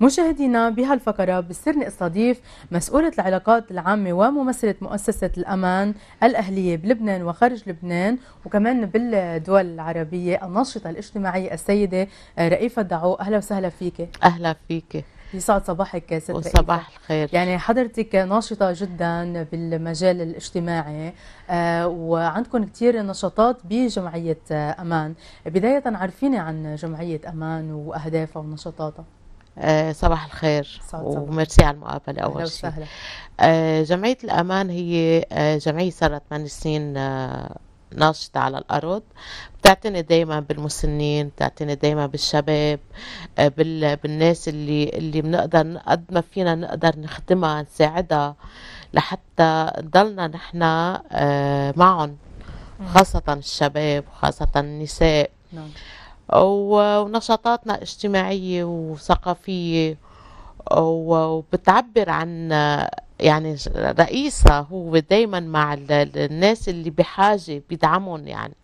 مشاهدينا بهالفقرة بسرني استضيف مسؤولة العلاقات العامة وممثلة مؤسسة الأمان الأهلية بلبنان وخارج لبنان وكمان بالدول العربية الناشطة الاجتماعية السيدة رئيفة دعو أهلا وسهلا فيك أهلا فيك يسعد صباحك ست وصباح الخير يعني حضرتك ناشطة جدا بالمجال الاجتماعي آه، وعندكم كثير نشاطات بجمعية أمان بداية عرفيني عن جمعية أمان وأهدافها ونشاطاتها آه، صباح الخير وميرسي على المقابله اول شيء وسهلا آه، جمعيه الامان هي آه، جمعيه صار لها 8 سنين ناشطة على الأرض بتعتني دايما بالمسنين بتعتني دايما بالشباب بالناس اللي اللي بنقدر قد ما فينا نقدر نخدمها نساعدها لحتى نضلنا نحن معهم خاصة الشباب وخاصة النساء نعم. ونشاطاتنا اجتماعية وثقافية وبتعبر عن يعني رئيسها هو دايما مع الناس اللي بحاجة بيدعمهم يعني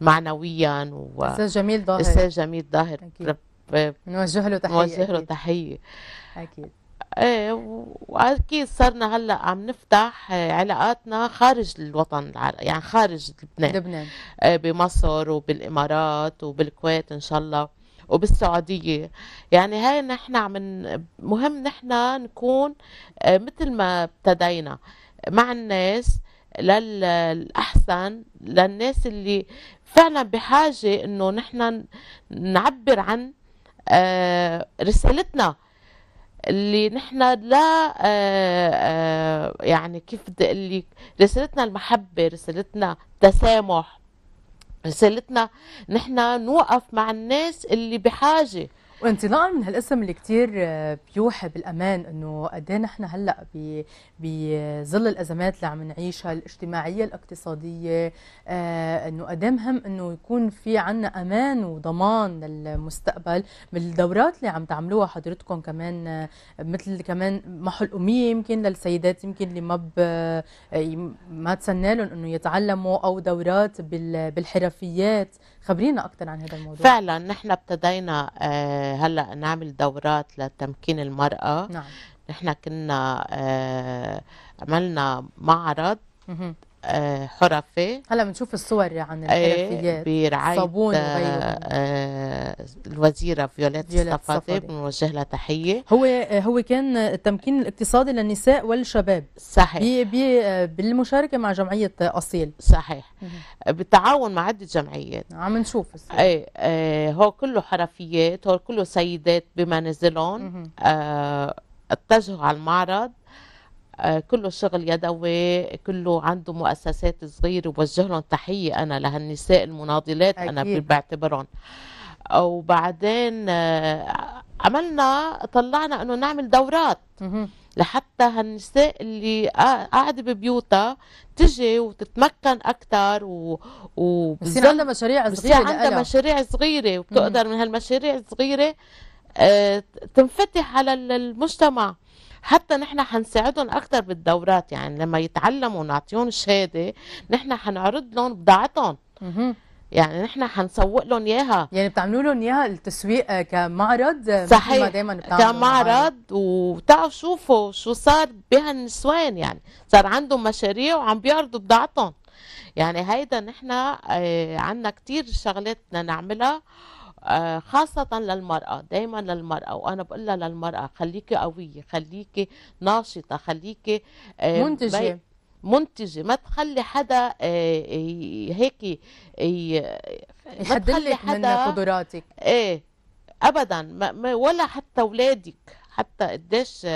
معنويا و أستاذ جميل ظاهر أستاذ جميل ظاهر بنوجه له تحية نوجه له تحية أكيد إيه، واكيد صرنا هلا عم نفتح آه، علاقاتنا خارج الوطن العربي يعني خارج لبنان لبنان إيه، بمصر وبالامارات وبالكويت ان شاء الله وبالسعوديه يعني هاي نحن عم مهم نحن نكون آه، مثل ما ابتدينا مع الناس للاحسن للناس اللي فعلا بحاجه انه نحن نعبر عن آه، رسالتنا اللي نحن لا آه، آه، يعني كيف بدي اقول لك رسالتنا المحبه رسالتنا تسامح رسالتنا نحن نوقف مع الناس اللي بحاجه وانطلاقا من هالاسم اللي كثير آه، بيوحي بالامان انه قد ايه نحن هلا بظل الازمات اللي عم نعيشها الاجتماعيه الاقتصاديه آه، انه قد إيه مهم انه يكون في عنا امان وضمان للمستقبل بالدورات اللي عم تعملوها حضرتكم كمان آه، مثل كمان محو الاميه يمكن للسيدات يمكن اللي ما ما تسنى لهم انه يتعلموا او دورات بالحرفيات خبرينا اكثر عن هذا الموضوع فعلا نحن ابتدينا آه، هلا نعمل دورات لتمكين المراه نعم نحن كنا آه، عملنا معرض آه، حرفي هلا بنشوف الصور عن إيه، الحرفيات برعايه صابون آه، آه، الوزيره فيوليت, فيوليت الصفادي بنوجه لها تحيه هو هو كان التمكين الاقتصادي للنساء والشباب صحيح بي بالمشاركه مع جمعيه اصيل صحيح بالتعاون مع عده جمعيات عم نشوف ايه هو كله حرفيات هو كله سيدات بمنازلهم اتجهوا على المعرض كله شغل يدوي كله عنده مؤسسات صغيره وبوجه لهم تحيه انا لهالنساء المناضلات أكيد. انا بعتبرهم وبعدين آه، عملنا طلعنا انه نعمل دورات لحتى هالنساء اللي قاعده ببيوتها تجي وتتمكن اكثر و, و... بصير عندها مشاريع صغيره بصير عندها مشاريع صغيره وبتقدر من هالمشاريع الصغيره آه، تنفتح على المجتمع حتى نحن حنساعدهم اكثر بالدورات يعني لما يتعلموا نعطيهم شهاده نحن حنعرض لهم بضاعتهم يعني نحن حنسوق لهم اياها يعني بتعملوا لهم اياها التسويق كمعرض صحيح دائما كمعرض وتعوا شوفوا شو صار بهالنسوان يعني صار عندهم مشاريع وعم بيعرضوا بضاعتهم يعني هيدا نحن آه، عندنا كثير شغلات بدنا نعملها آه، خاصة للمرأة دايما للمرأة وأنا بقول لها للمرأة خليكي قوية خليكي ناشطة خليكي آه، منتجة منتجه ما تخلي حدا آه، هيك يحدلك من قدراتك ايه ابدا ولا حتى اولادك حتى قديش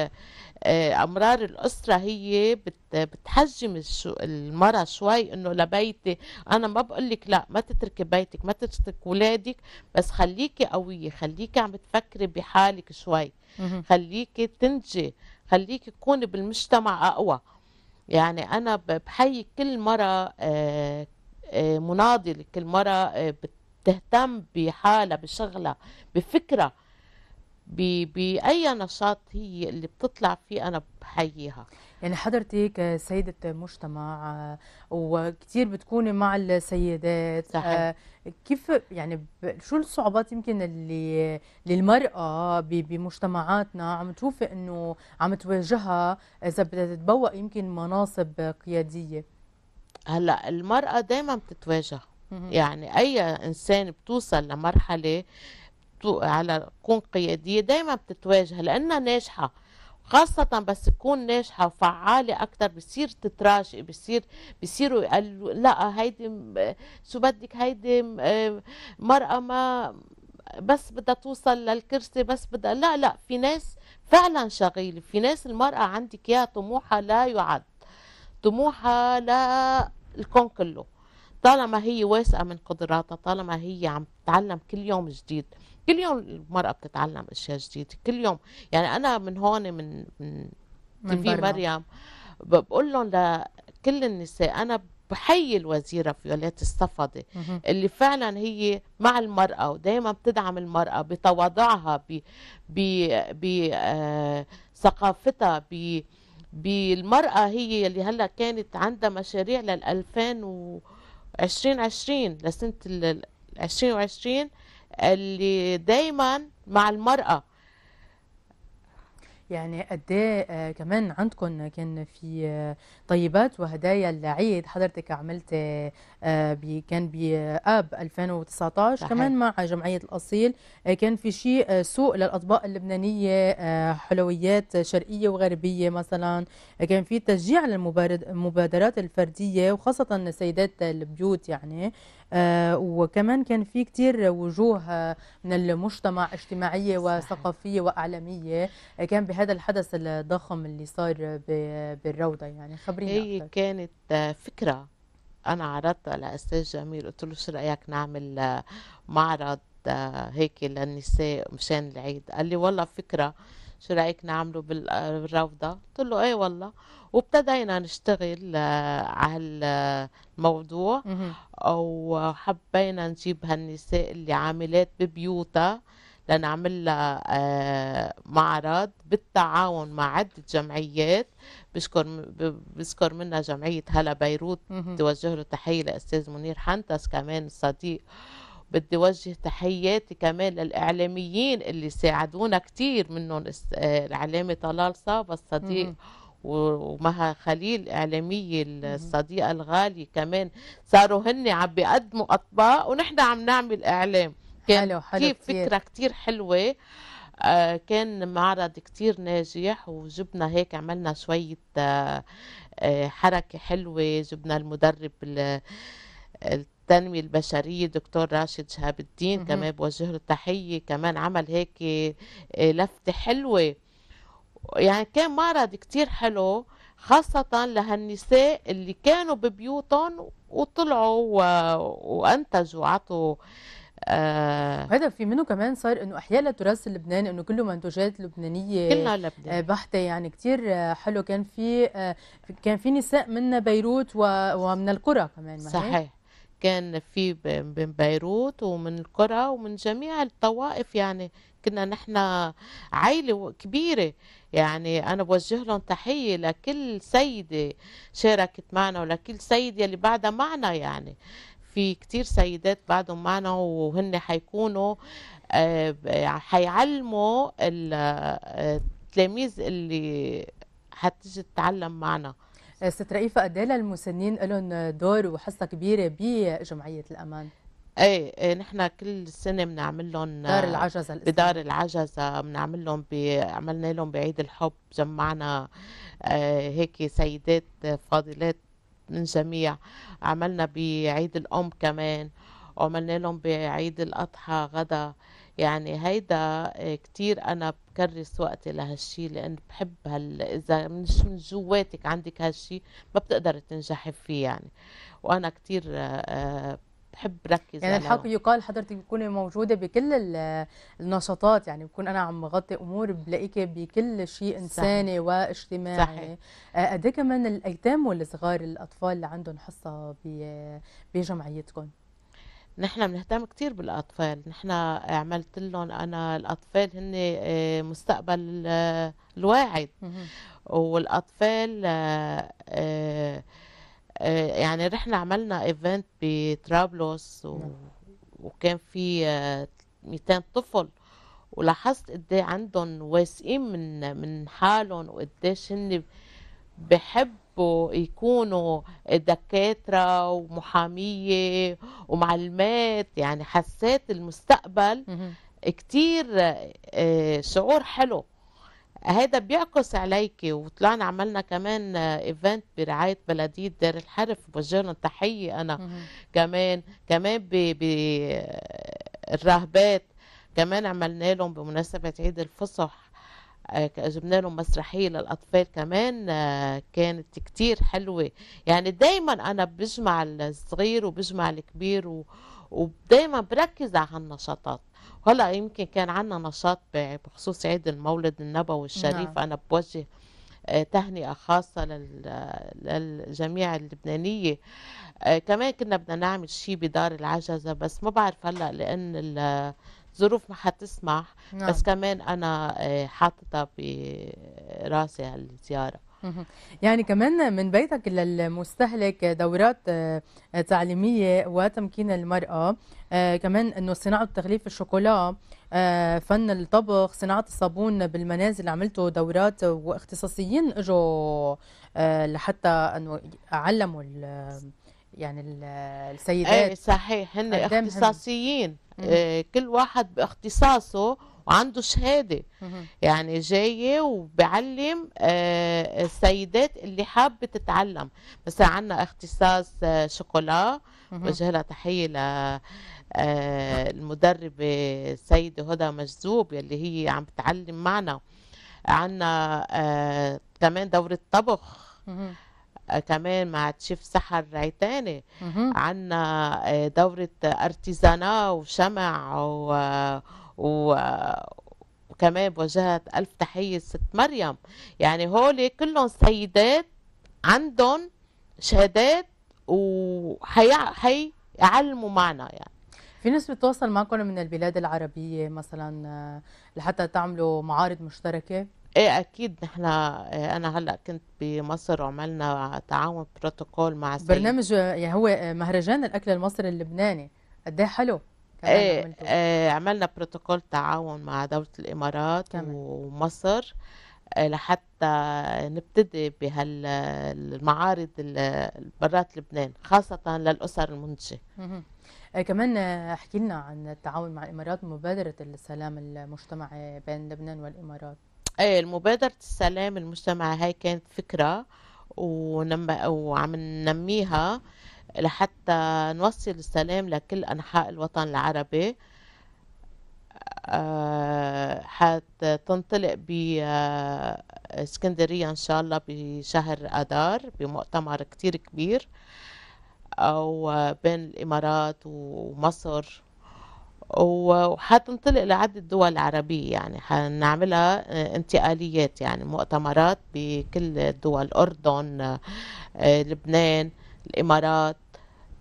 آه، امرار الاسره هي بتحجم المراه شوي انه لبيتي انا ما بقول لك لا ما تتركي بيتك ما تترك اولادك بس خليكي قويه خليكي عم تفكري بحالك شوي خليكي تنجي خليكي تكوني بالمجتمع اقوى يعني انا بحيي كل مره آه، آه، مناضله كل مره بتهتم بحالها بشغلها بفكره باي نشاط هي اللي بتطلع فيه انا بحييها يعني حضرتك سيدة مجتمع آه، وكثير بتكوني مع السيدات آه، صحيح. كيف يعني شو الصعوبات يمكن اللي للمرأة بمجتمعاتنا عم تشوفي انه عم تواجهها اذا بدها تتبوأ يمكن مناصب قيادية هلا المرأة دايما بتتواجه يعني اي انسان بتوصل لمرحلة على تكون قيادية دايما بتتواجه لأنها ناجحة خاصة بس تكون ناجحة وفعالة أكثر بصير تتراجعي بصير بصيروا يقلوا لا هيدي شو بدك هيدي مرأة ما بس بدها توصل للكرسي بس بدها لا لا في ناس فعلا شغيلة في ناس المرأة عندك إياها طموحها لا يعد طموحها لا الكون كله طالما هي واثقة من قدراتها طالما هي عم تتعلم كل يوم جديد كل يوم المرأة بتتعلم أشياء جديدة كل يوم يعني أنا من هون من من, من في مريم بقول لهم لكل النساء أنا بحيي الوزيرة فيوليت الصفدي اللي فعلا هي مع المرأة ودايما بتدعم المرأة بتواضعها بثقافتها ب بالمرأة آه، هي اللي هلا كانت عندها مشاريع لل 2020 لسنة 2020 اللي دايما مع المرأة يعني قد ايه آه، كمان عندكم كان في آه، طيبات وهدايا العيد حضرتك عملتي آه، بي كان باب 2019 صحيح. كمان مع جمعيه الاصيل كان في شيء سوق للاطباق اللبنانيه حلويات شرقيه وغربيه مثلا كان في تشجيع للمبادرات الفرديه وخاصه سيدات البيوت يعني وكمان كان في كتير وجوه من المجتمع اجتماعيه وثقافيه واعلاميه كان بها بهذا الحدث الضخم اللي صار بالروضه يعني خبرينا هي أكثر. كانت آه، فكره انا عرضتها لاستاذ جميل قلت له شو رايك نعمل آه، معرض آه، هيك للنساء مشان العيد قال لي والله فكره شو رايك نعمله بالروضه قلت له ايه والله وابتدينا نشتغل على الموضوع وحبينا نجيب هالنساء اللي عاملات ببيوتها لنعمل لها آه، معرض بالتعاون مع عدة جمعيات بشكر بذكر منها جمعية هلا بيروت بدي وجه له تحية لأستاذ منير حنتس كمان الصديق بدي وجه تحياتي كمان للإعلاميين اللي ساعدونا كتير منهم الإعلامي آه، طلال صابا الصديق ومها خليل إعلامية الصديقة الغالية كمان صاروا هن عم بيقدموا أطباق ونحن عم نعمل إعلام كان حلو حلو كيف كتير. فكرة كثير حلوة آه كان معرض كتير ناجح وجبنا هيك عملنا شوية آه, آه، حركة حلوة جبنا المدرب التنمية البشرية دكتور راشد شهاب الدين كمان بوجه له تحية كمان عمل هيك آه، لفتة حلوة يعني كان معرض كتير حلو خاصة لهالنساء اللي كانوا ببيوتهم وطلعوا وانتجوا عطوا آه هذا في منه كمان صار انه احياء لتراث لبنان انه كله منتوجات لبنانيه كلها لبنان آه، بحته يعني كثير آه، حلو كان في آه، كان في نساء من بيروت ومن القرى كمان صحيح كان في من بيروت ومن القرى ومن جميع الطوائف يعني كنا نحن عائله كبيره يعني انا بوجه لهم تحيه لكل سيده شاركت معنا ولكل سيده يلي بعدها معنا يعني في كتير سيدات بعدهم معنا وهن حيكونوا حيعلموا آه، آه، التلاميذ اللي حتيجي تتعلم معنا آه، ست رئيفة قديلا المسنين إيه لهم دور وحصة كبيرة بجمعية الأمان ايه, إيه، نحن كل سنه بنعمل لهم دار العجزه بدار العجزه بنعمل لهم عملنا لهم بعيد الحب جمعنا هيك سيدات فاضلات من جميع عملنا بعيد الأم كمان عملنا لهم بعيد الأضحى غدا يعني هيدا آه، كتير أنا بكرس وقتي لهالشي لأن بحب هال إذا مش من جواتك عندك هالشي ما بتقدر تنجحي فيه يعني وأنا كتير آه، آه، بحب ركز يعني, يعني الحق يقال حضرتك بتكوني موجوده بكل النشاطات يعني بكون انا عم بغطي امور بلاقيك بكل شيء انساني صحيح. واجتماعي صحيح آه، قد إيه كمان الايتام والصغار الاطفال اللي عندهم حصه بجمعيتكم نحن بنهتم كثير بالاطفال نحن عملت لهم انا الاطفال هن آه، مستقبل آه، الواعد والاطفال آه، يعني رحنا عملنا ايفنت بطرابلس و... نعم. وكان في 200 آه، طفل ولاحظت قد ايه عندهم واثقين من من حالهم وقديش إيه هن بحبوا يكونوا دكاترة ومحامية ومعلمات يعني حسيت المستقبل كتير آه، شعور حلو هذا بيعكس عليك وطلعنا عملنا كمان ايفنت برعايه بلديه دار الحرف بوجهنا تحيه انا مم. كمان كمان بالرهبات كمان عملنا لهم بمناسبه عيد الفصح آه، جبنا لهم مسرحية للأطفال كمان آه، كانت كتير حلوة يعني دايما أنا بجمع الصغير وبجمع الكبير ودايما بركز على هالنشاطات هلا يمكن كان عندنا نشاط بخصوص عيد المولد النبوي الشريف نعم. انا بوجه آه، تهنئة خاصة للجميع اللبنانية آه، كمان كنا بدنا نعمل شيء بدار العجزة بس ما بعرف هلا لأن الظروف ما حتسمح نعم. بس كمان أنا آه، حاططها براسي هالزيارة يعني كمان من بيتك للمستهلك دورات آه، تعليمية وتمكين المرأة آه، كمان أنه صناعة تغليف الشوكولا آه، فن الطبخ صناعة الصابون بالمنازل عملتوا دورات واختصاصيين اجوا لحتى أنه علموا يعني السيدات ايه صحيح هن اختصاصيين كل واحد باختصاصه وعنده شهاده يعني جاي وبعلم آه، السيدات اللي حابه تتعلم مثلا عندنا اختصاص آه، شوكولا بوجه لها تحيه ل آه، المدربه السيده هدى مجذوب يلي هي عم بتعلم معنا عندنا كمان دوره طبخ كمان مع تشيف سحر عيتاني عندنا دورة ارتزانة وشمع و و... وكمان بوجهت ألف تحية ست مريم يعني هول كلهم سيدات عندهم شهادات وحيعلموا معنا يعني في ناس بتتواصل معكم من البلاد العربية مثلا لحتى تعملوا معارض مشتركة؟ ايه اكيد نحن إيه، انا هلا كنت بمصر وعملنا تعاون بروتوكول مع برنامج يعني هو مهرجان الاكل المصري اللبناني قد إيه حلو آه،, آه عملنا بروتوكول تعاون مع دولة الإمارات كمان. ومصر آه، لحتى نبتدي بهالمعارض برات لبنان خاصة للأسر المنتجة آه كمان آه، احكي لنا عن التعاون مع الإمارات مبادره السلام المجتمعي بين لبنان والإمارات ايه مبادرة السلام المجتمعي هاي كانت فكرة ونم... وعم ننميها آه لحتى نوصل السلام لكل أنحاء الوطن العربي أه حتنطلق باسكندرية آه، إن شاء الله بشهر أدار بمؤتمر كتير كبير أو بين الإمارات ومصر وحتنطلق لعدة دول عربية يعني حنعملها آه، انتقاليات يعني مؤتمرات بكل الدول الأردن آه، لبنان الامارات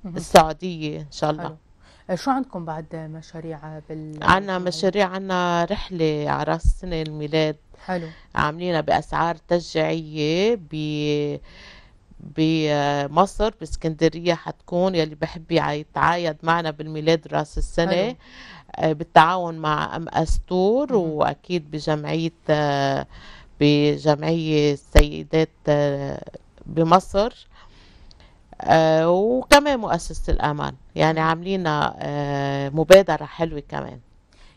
السعوديه ان شاء الله حلو. آه، شو عندكم بعد مشاريع بال عندنا مشاريع عندنا رحلة على راس سنة الميلاد حلو عاملينها بأسعار تشجيعية ب بمصر آه، باسكندريه حتكون يلي بحب يتعايد معنا بالميلاد راس السنه حلو. آه، بالتعاون مع ام استور واكيد بجمعيه بجمعيه السيدات بمصر آه، وكمان مؤسسة الأمل يعني عاملين آه، مبادرة حلوة كمان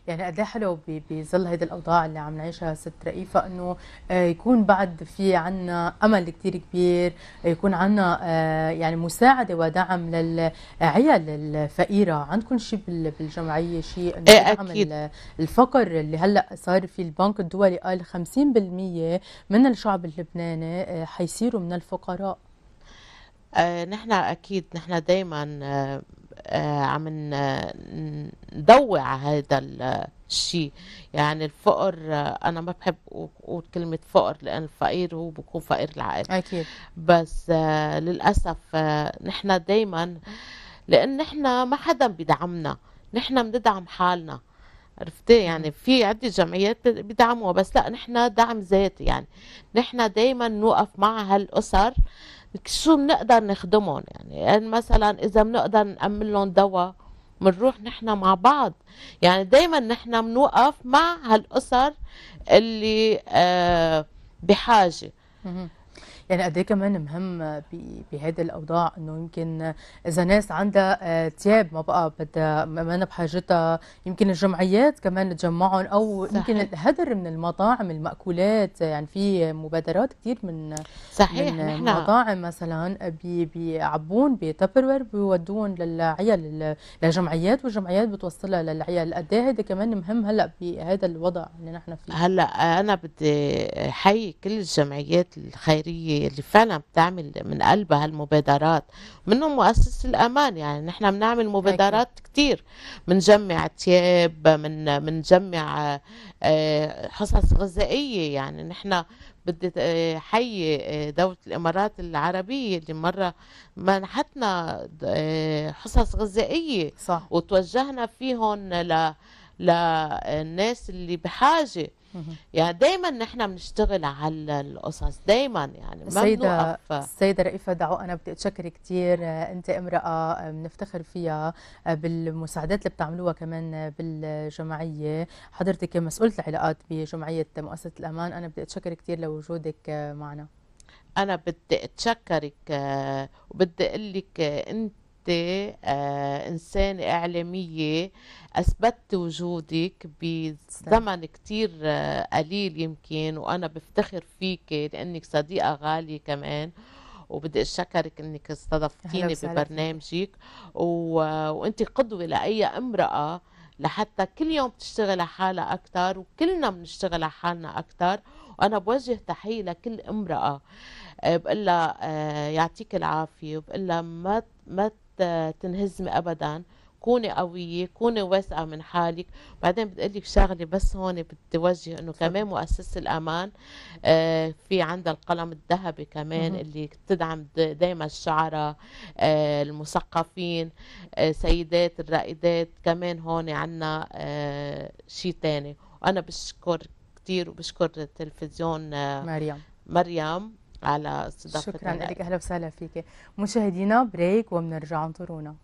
يعني قد إيه حلو بظل هيدي الاوضاع اللي عم نعيشها ست رئيفه انه آه، يكون بعد في عنا امل كثير كبير يكون عنا يعني مساعده ودعم للعيال الفقيره عندكم شيء بالجمعيه شيء انه إيه، دعم الفقر اللي هلا صار في البنك الدولي قال 50% من الشعب اللبناني حيصيروا من الفقراء آه، نحن اكيد نحن دائما آه، آه، عم ندوع هذا الشيء يعني الفقر انا ما بحب اقول كلمه فقر لان الفقير هو بكون فقير العقل اكيد بس للاسف نحن دائما لان نحن ما حدا بيدعمنا نحن بندعم حالنا عرفتي يعني في عده جمعيات بدعموها بس لا نحن دعم ذاتي يعني نحن دائما نوقف مع هالاسر آه شو بنقدر نخدمهم يعني, يعني مثلا اذا بنقدر نامن لهم دواء بنروح نحن مع بعض يعني دايما نحن بنوقف مع هالاسر اللي آه، بحاجه يعني قد ايه كمان مهم بهذه الاوضاع انه يمكن اذا ناس عندها آه، تياب ما بقى بدها ما انا بحاجتها يمكن الجمعيات كمان تجمعهم او صحيح. يمكن الهدر من المطاعم المأكولات يعني في مبادرات كثير من صحيح من نحن مطاعم مثلا بيعبون بتبروير بيودوهم للعيال للجمعيات والجمعيات بتوصلها للعيال قد ايه هذا كمان مهم هلا بهذا الوضع اللي نحن فيه هلا انا بدي حي كل الجمعيات الخيريه اللي فعلا بتعمل من قلبها المبادرات منهم مؤسسه الامان يعني نحن بنعمل مبادرات كتير بنجمع تياب من بنجمع آه، حصص غذائيه يعني نحن بدي آه، حي آه، دولة الإمارات العربية اللي مرة منحتنا حصص غذائية صح. وتوجهنا فيهم ل للناس اللي بحاجة يعني دايما نحن بنشتغل على القصص دايما يعني السيدة السيدة رئيفة دعو أنا بدي أتشكرك كثير آه، أنت امرأة بنفتخر آه، فيها آه، بالمساعدات اللي بتعملوها كمان بالجمعية حضرتك مسؤولة العلاقات بجمعية مؤسسة الأمان أنا بدي أتشكرك كثير لوجودك معنا أنا بدي أتشكرك وبدي أقول لك أنت آه، إنسانة إعلامية أثبتت وجودك بزمن كتير آه، قليل يمكن وأنا بفتخر فيك لأنك صديقة غالية كمان وبدي اشكرك انك استضفتيني ببرنامجك و... وانت قدوه لاي امراه لحتى كل يوم بتشتغل على حالها اكثر وكلنا بنشتغل على حالنا اكثر وانا بوجه تحيه لكل امراه آه، بقول لها يعطيك العافيه وبقول لها ما ما تنهزمي ابدا كوني قوية كوني واثقة من حالك بعدين لك شغلة بس هون بدي وجه انه كمان مؤسسة الامان آه، في عندها القلم الذهبي كمان اللي بتدعم دايما الشعراء آه، المثقفين آه، سيدات الرائدات كمان هون عنا شيء ثاني وانا بشكر كثير وبشكر تلفزيون مريم مريم على استضافتنا شكرا لك اهلا وسهلا فيك مشاهدينا بريك وبنرجع انطرونا